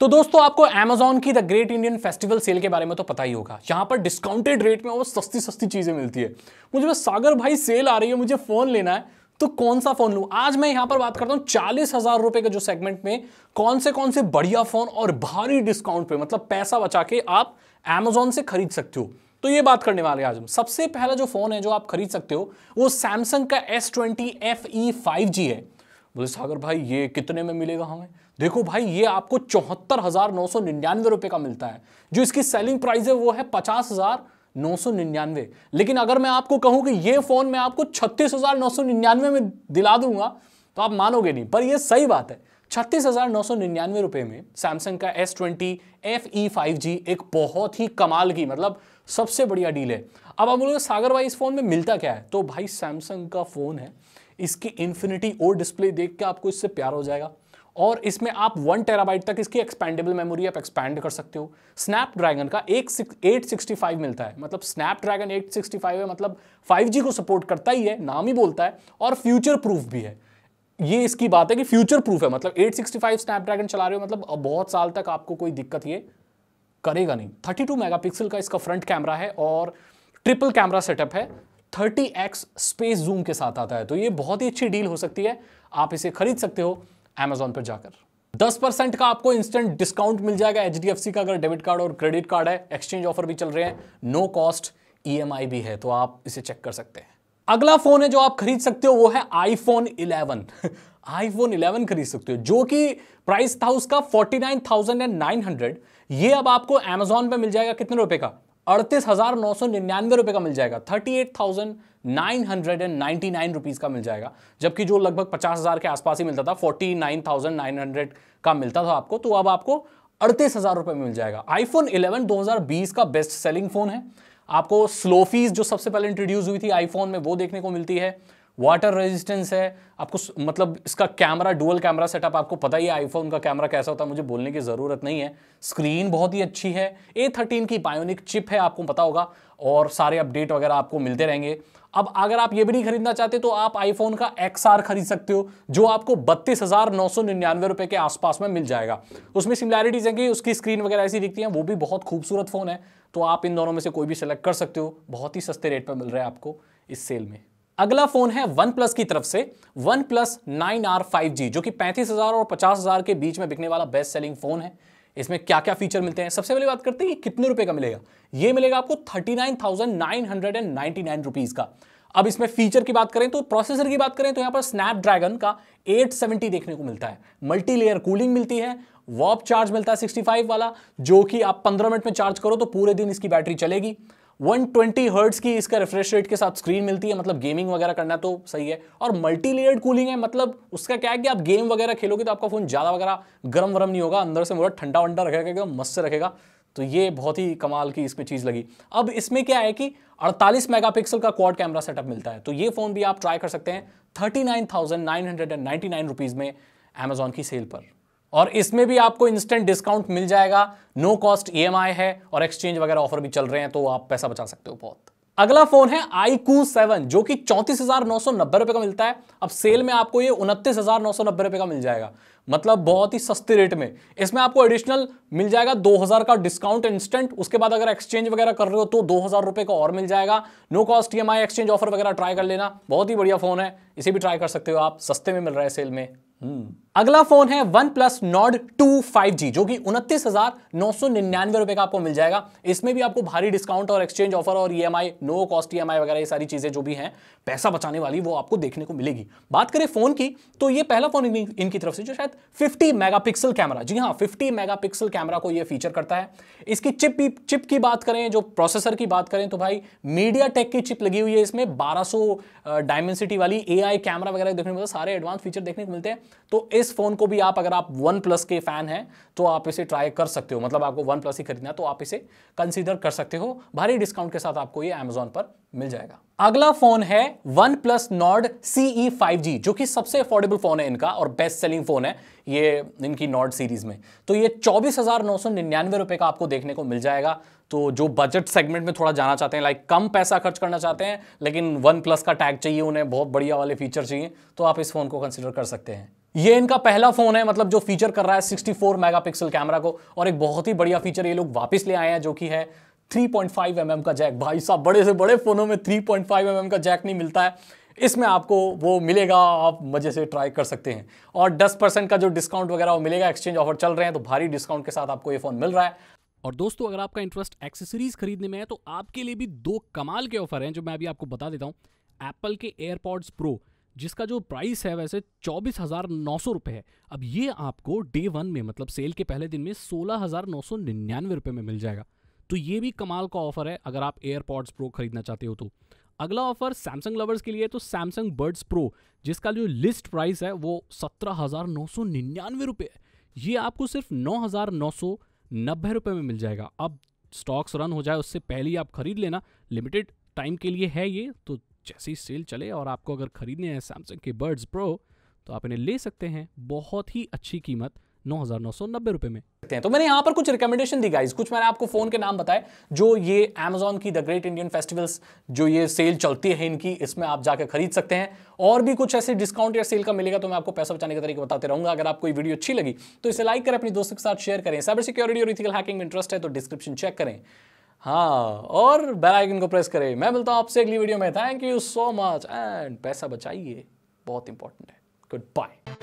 तो दोस्तों आपको अमेजोन की the great Indian festival sale के बारे में तो पता ही होगा यहाँ पर डिस्काउंटेड रेट में और सस्ती सस्ती चीज़ें मिलती है मुझे बस सागर भाई सेल आ रही है मुझे फ़ोन लेना है तो कौन सा फ़ोन लूँ आज मैं यहाँ पर बात करता हूँ चालीस हज़ार रुपये के जो सेगमेंट में कौन से कौन से बढ़िया फ़ोन और भारी डिस्काउंट पे मतलब पैसा बचा के आप अमेजोन से खरीद सकते हो तो ये बात करने वाले आज हम सबसे पहला जो फ़ोन है जो आप खरीद सकते हो वो सैमसंग का S twenty F E five G है बोले सागर भाई ये कितने में मिलेगा हमें देखो भाई ये आपको चौहत्तर हजार नौ सौ निन्यानवे रुपए का मिलता है जो इसकी सेलिंग प्राइस है वो है पचास हजार नौ सौ निन्यानवे लेकिन अगर मैं आपको कहूं कि ये फोन मैं आपको छत्तीस हजार नौ सौ निन्यानवे में दिला दूंगा तो आप मानोगे नहीं पर यह सही बात है छत्तीस हजार नौ सौ निन्यानवे रुपए में सैमसंग का S twenty F E five G एक बहुत ही कमाल की मतलब सबसे बढ़िया डील है अब आप बोलोगे सागर भाई इस फोन में मिलता क्या है तो भाई सैमसंग का फोन है इसकी इन्फिनिटी ओ डिस्प्ले देख के आपको इससे प्यार हो जाएगा और इसमें आप वन टेराबाइट तक इसकी एक्सपेंडेबल मेमोरी आप एक्सपेंड कर सकते हो ड्रैगन का एक एट सिक्सटी फाइव मिलता है मतलब ड्रैगन एट सिक्सटी फाइव है मतलब फाइव जी को सपोर्ट करता ही है नाम ही बोलता है और फ्यूचर प्रूफ भी है ये इसकी बात है कि फ्यूचर प्रूफ है मतलब स्नैप ड्रैगन चला रहे हो मतलब बहुत साल तक आपको कोई दिक्कत ये करेगा नहीं मेगा पिक्सल का इसका फ्रंट कैमरा है और ट्रिपल कैमरा सेटअप है एक्स स्पेस जूम के साथ आता है तो ये बहुत ही अच्छी डील हो सकती है आप इसे खरीद सकते हो अमेजोन पर जाकर 10% का आपको इंस्टेंट डिस्काउंट मिल जाएगा एच का अगर डेबिट कार्ड और क्रेडिट कार्ड है एक्सचेंज ऑफर भी चल रहे हैं नो कॉस्ट ई भी है तो आप इसे चेक कर सकते हैं अगला फोन है जो आप खरीद सकते हो वो है आईफोन 11 आईफोन 11 खरीद सकते हो जो कि प्राइस था उसका 49,900 ये अब आपको एमेजोन पे मिल जाएगा कितने रुपए का अड़तीस हज़ार नौ सौ निन्यानवे रुपए का मिल जाएगा thirty eight thousand nine hundred and nine rupees का मिल जाएगा जबकि जो लगभग पचास हज़ार के आसपास ही मिलता था forty nine thousand nine hundred का मिलता था आपको तो अब आपको अड़तीस हज़ार रुपए में मिल जाएगा आईफोन 11 2020 का बेस्ट सेलिंग फ़ोन है आपको स्लो फीस जो सबसे पहले इंट्रोड्यूस हुई थी आईफोन में वो देखने को मिलती है वाटर रेजिस्टेंस है आपको मतलब इसका कैमरा डुअल कैमरा सेटअप आपको पता ही है आईफोन का कैमरा कैसा होता है मुझे बोलने की ज़रूरत नहीं है स्क्रीन बहुत ही अच्छी है ए थर्टीन की बायोनिक चिप है आपको पता होगा और सारे अपडेट वगैरह आपको मिलते रहेंगे अब अगर आप ये भी नहीं खरीदना चाहते तो आप आईफोन का एक्स खरीद सकते हो जो आपको बत्तीस हजार नौ सौ निन्यानवे रुपये के आसपास में मिल जाएगा उसमें सिमिलैरिटीज हैं कि उसकी स्क्रीन वगैरह ऐसी दिखती है वो भी बहुत खूबसूरत फ़ोन है तो आप इन दोनों में से कोई भी सेलेक्ट कर सकते हो बहुत ही सस्ते रेट पर मिल रहा है आपको इस सेल में अगला फोन है वन प्लस की तरफ से OnePlus nine R five G जो कि पैंतीस हजार और पचास हजार के बीच में बिकने वाला बेस्ट सेलिंग फोन है इसमें क्या क्या फीचर मिलते हैं सबसे पहले बात करते हैं कितने रुपए का मिलेगा ये मिलेगा आपको thirty nine thousand nine hundred and ninety nine rupees का अब इसमें फीचर की बात करें तो प्रोसेसर की बात करें तो यहां पर स्नैपड्रैगन का 870 देखने को मिलता है मल्टी लेयर कूलिंग मिलती है वॉप चार्ज मिलता है 65 वाला जो कि आप 15 मिनट में चार्ज करो तो पूरे दिन इसकी बैटरी चलेगी 120 हर्ट्स की इसका रिफ्रेश रेट के साथ स्क्रीन मिलती है मतलब गेमिंग वगैरह करना तो सही है और मल्टी लेयर्ड कूलिंग है मतलब उसका क्या है कि आप गेम वगैरह खेलोगे तो आपका फोन ज़्यादा वगैरह गर्म वर्म नहीं होगा अंदर से मोटा ठंडा वंडा रखेगा एकदम मस्त से रखेगा तो ये बहुत ही कमाल की इसमें चीज़ लगी अब इसमें क्या है कि 48 मेगापिक्सल का क्वाड कैमरा सेटअप मिलता है तो ये फ़ोन भी आप ट्राई कर सकते हैं thirty nine thousand nine hundred and ninety nine rupees में अमेजोन की सेल पर और इसमें भी आपको इंस्टेंट डिस्काउंट मिल जाएगा नो कॉस्ट ई है और एक्सचेंज वगैरह ऑफर भी चल रहे हैं तो आप पैसा बचा सकते हो बहुत अगला फोन है आई क्यू सेवन जो कि चौंतीस हजार नौ सौ नब्बे रुपए का मिलता है अब सेल में आपको ये उनतीस हजार नौ सौ नब्बे रुपए का मिल जाएगा मतलब बहुत ही सस्ते रेट में इसमें आपको एडिशनल मिल जाएगा 2000 का डिस्काउंट इंस्टेंट उसके बाद अगर एक्सचेंज वगैरह कर रहे हो तो दो हजार रुपए का और मिल जाएगा no cost E M exchange offer वगैरह ट्राई कर लेना बहुत ही बढ़िया फोन है इसे भी ट्राई कर सकते हो आप सस्ते में मिल रहा है सेल में हम्म। अगला फोन है OnePlus Nord two five G जो कि उनतीस हजार नौ सौ निन्यानवे रुपए का आपको मिल जाएगा इसमें भी आपको भारी डिस्काउंट और एक्सचेंज ऑफर और ईएमआई नो कॉस्ट ईएमआई वगैरह ये सारी चीजें जो भी हैं पैसा बचाने वाली वो आपको देखने को मिलेगी बात करें फोन की तो ये पहला फोन इन, इनकी तरफ से जो शायद फिफ्टी मेगा कैमरा जी हाँ फिफ्टी मेगा कैमरा को यह फीचर करता है इसकी चिप चिप की बात करें जो प्रोसेसर की बात करें तो भाई मीडिया टेक की चिप लगी हुई है इसमें बारह सौ डायमेंसिटी वाली ए कैमरा वगैरह देखने को मिलता है सारे एडवांस फीचर देखने को मिलते हैं तो इस इस फोन को भी आप अगर आप वन प्लस के फैन हैं तो आप इसे ट्राई कर सकते हो मतलब आपको वन प्लस ही खरीदना तो आप इसे कंसीडर कर सकते हो भारी डिस्काउंट के साथ आपको ये अमेजोन पर मिल जाएगा अगला फोन है OnePlus Nord CE five G जो कि सबसे अफोर्डेबल फोन है इनका और बेस्ट सेलिंग फोन है ये इनकी नॉर्ड सीरीज में तो ये चौबीस रुपए का आपको देखने को मिल जाएगा तो जो बजट सेगमेंट में थोड़ा जाना चाहते हैं लाइक कम पैसा खर्च करना चाहते हैं लेकिन वन प्लस का टैग चाहिए उन्हें बहुत बढ़िया वाले फीचर चाहिए तो आप इस फोन को कंसिडर कर सकते हैं ये इनका पहला फोन है मतलब जो फीचर कर रहा है 64 मेगापिक्सल कैमरा को और एक बहुत ही बढ़िया फीचर ये लोग वापस ले आए हैं जो कि है 3.5 mm का जैक भाई साहब बड़े से बड़े फोनों में 3.5 mm का जैक नहीं मिलता है इसमें आपको वो मिलेगा आप मज़े से ट्राई कर सकते हैं और 10 परसेंट का जो डिस्काउंट वगैरह वो मिलेगा एक्सचेंज ऑफर चल रहे हैं तो भारी डिस्काउंट के साथ आपको ये फ़ोन मिल रहा है और दोस्तों अगर आपका इंटरेस्ट एक्सेसरीज खरीदने में है तो आपके लिए भी दो कमाल के ऑफर हैं जो मैं अभी आपको बता देता हूँ एप्पल के एयरपॉड्स प्रो जिसका जो प्राइस है वैसे चौबीस हज़ार नौ सौ रुपये है अब ये आपको डे वन में मतलब सेल के पहले दिन में सोलह हज़ार नौ सौ निन्यानवे रुपये में मिल जाएगा तो ये भी कमाल का ऑफर है अगर आप एयरपॉड्स प्रो खरीदना चाहते हो तो अगला ऑफर सैमसंग लवर्स के लिए तो सैमसंग बर्ड्स प्रो जिसका जो लिस्ट प्राइस है वो सत्रह हज़ार नौ सौ निन्यानवे रुपये ये आपको सिर्फ नौ हज़ार नौ सौ नब्बे रुपये में मिल जाएगा अब स्टॉक्स रन हो जाए उससे पहले ही आप खरीद लेना लिमिटेड टाइम के लिए है ये तो जैसी सेल चले और आपको अगर ख़रीदने हैं सैमसंग के बर्ड्स प्रो तो आप इन्हें ले सकते हैं बहुत ही अच्छी कीमत नौ में तो मैंने पर कुछ रिकमेंडेशन दी गाइज कुछ मैंने आपको फोन के नाम बताए जो ये की द ग्रेट इंडियन फेस्टिवल्स जो ये सेल चलती है इनकी इसमें आप जाकर खरीद सकते हैं और भी कुछ ऐसे डिस्काउंट या सेल का मिलेगा तो मैं आपको पैसा बचाने का तरीके बताते रहूंगा अगर आपको वीडियो अच्छी लगी तो इसे लाइक करें अपने दोस्तों के साथ शेयर करें साइबर सिक्योरिटी और इथिकल हैकिंग में इंटरेस्ट है तो डिस्क्रिप्शन चेक करें हाँ और बेल आइकन को प्रेस करें मैं मिलता हूँ आपसे अगली वीडियो में thank you so much and पैसा बचाइए बहुत इंपॉर्टेंट है गुड बाय